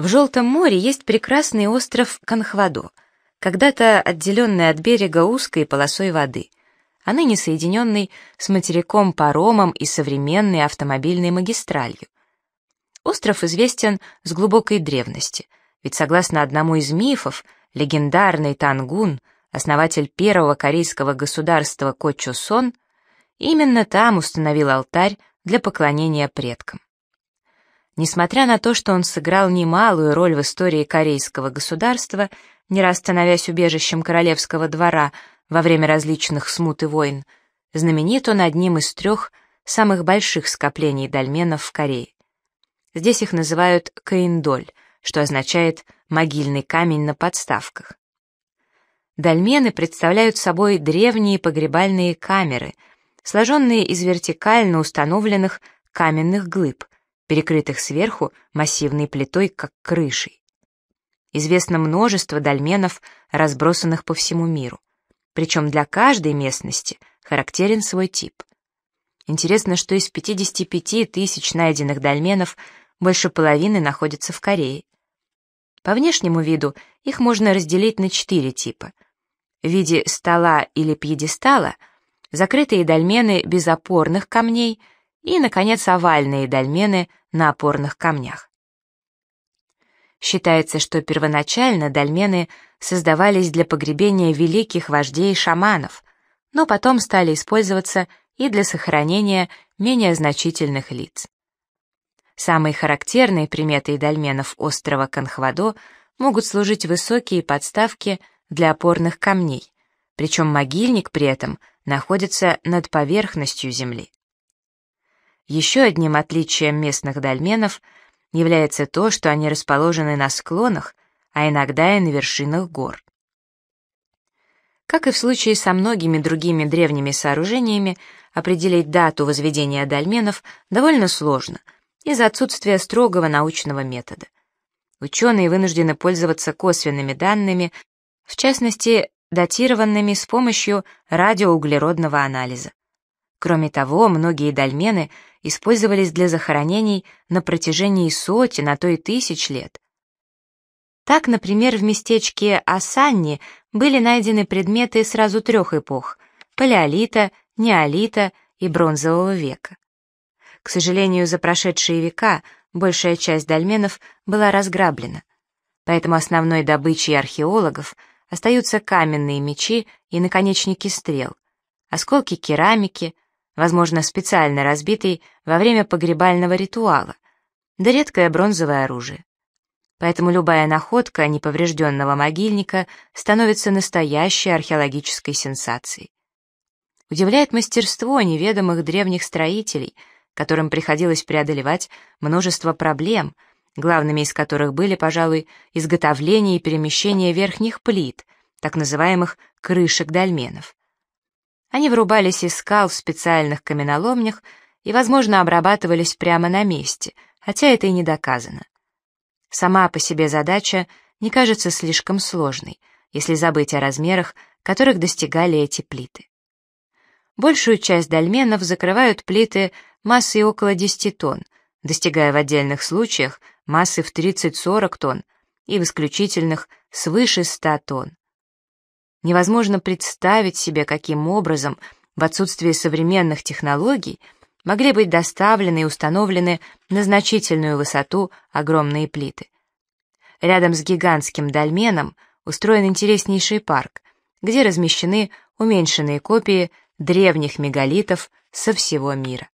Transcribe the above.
В Желтом море есть прекрасный остров Канхвадо, когда-то отделенный от берега узкой полосой воды, а ныне соединенный с материком паромом и современной автомобильной магистралью. Остров известен с глубокой древности, ведь согласно одному из мифов, легендарный Тангун, основатель первого корейского государства Кочусон, именно там установил алтарь для поклонения предкам. Несмотря на то, что он сыграл немалую роль в истории корейского государства, не раз становясь убежищем королевского двора во время различных смут и войн, знаменит он одним из трех самых больших скоплений дольменов в Корее. Здесь их называют каиндоль, что означает «могильный камень на подставках». Дольмены представляют собой древние погребальные камеры, сложенные из вертикально установленных каменных глыб, перекрытых сверху массивной плитой, как крышей. Известно множество дольменов, разбросанных по всему миру. Причем для каждой местности характерен свой тип. Интересно, что из 55 тысяч найденных дольменов больше половины находятся в Корее. По внешнему виду их можно разделить на четыре типа. В виде стола или пьедестала закрытые дольмены без опорных камней – и, наконец, овальные дольмены на опорных камнях. Считается, что первоначально дольмены создавались для погребения великих вождей шаманов, но потом стали использоваться и для сохранения менее значительных лиц. Самые характерные приметы дольменов острова Конхвадо могут служить высокие подставки для опорных камней, причем могильник при этом находится над поверхностью земли. Еще одним отличием местных дольменов является то, что они расположены на склонах, а иногда и на вершинах гор. Как и в случае со многими другими древними сооружениями, определить дату возведения дольменов довольно сложно из-за отсутствия строгого научного метода. Ученые вынуждены пользоваться косвенными данными, в частности, датированными с помощью радиоуглеродного анализа. Кроме того, многие дольмены использовались для захоронений на протяжении сотен, а то и тысяч лет. Так, например, в местечке Асанни были найдены предметы сразу трех эпох – палеолита, неолита и бронзового века. К сожалению, за прошедшие века большая часть дольменов была разграблена, поэтому основной добычей археологов остаются каменные мечи и наконечники стрел, осколки керамики, возможно, специально разбитый во время погребального ритуала, да редкое бронзовое оружие. Поэтому любая находка неповрежденного могильника становится настоящей археологической сенсацией. Удивляет мастерство неведомых древних строителей, которым приходилось преодолевать множество проблем, главными из которых были, пожалуй, изготовление и перемещение верхних плит, так называемых крышек дольменов. Они вырубались из скал в специальных каменоломнях и, возможно, обрабатывались прямо на месте, хотя это и не доказано. Сама по себе задача не кажется слишком сложной, если забыть о размерах, которых достигали эти плиты. Большую часть дольменов закрывают плиты массой около 10 тонн, достигая в отдельных случаях массы в 30-40 тонн и в исключительных свыше 100 тонн. Невозможно представить себе, каким образом в отсутствие современных технологий могли быть доставлены и установлены на значительную высоту огромные плиты. Рядом с гигантским дольменом устроен интереснейший парк, где размещены уменьшенные копии древних мегалитов со всего мира.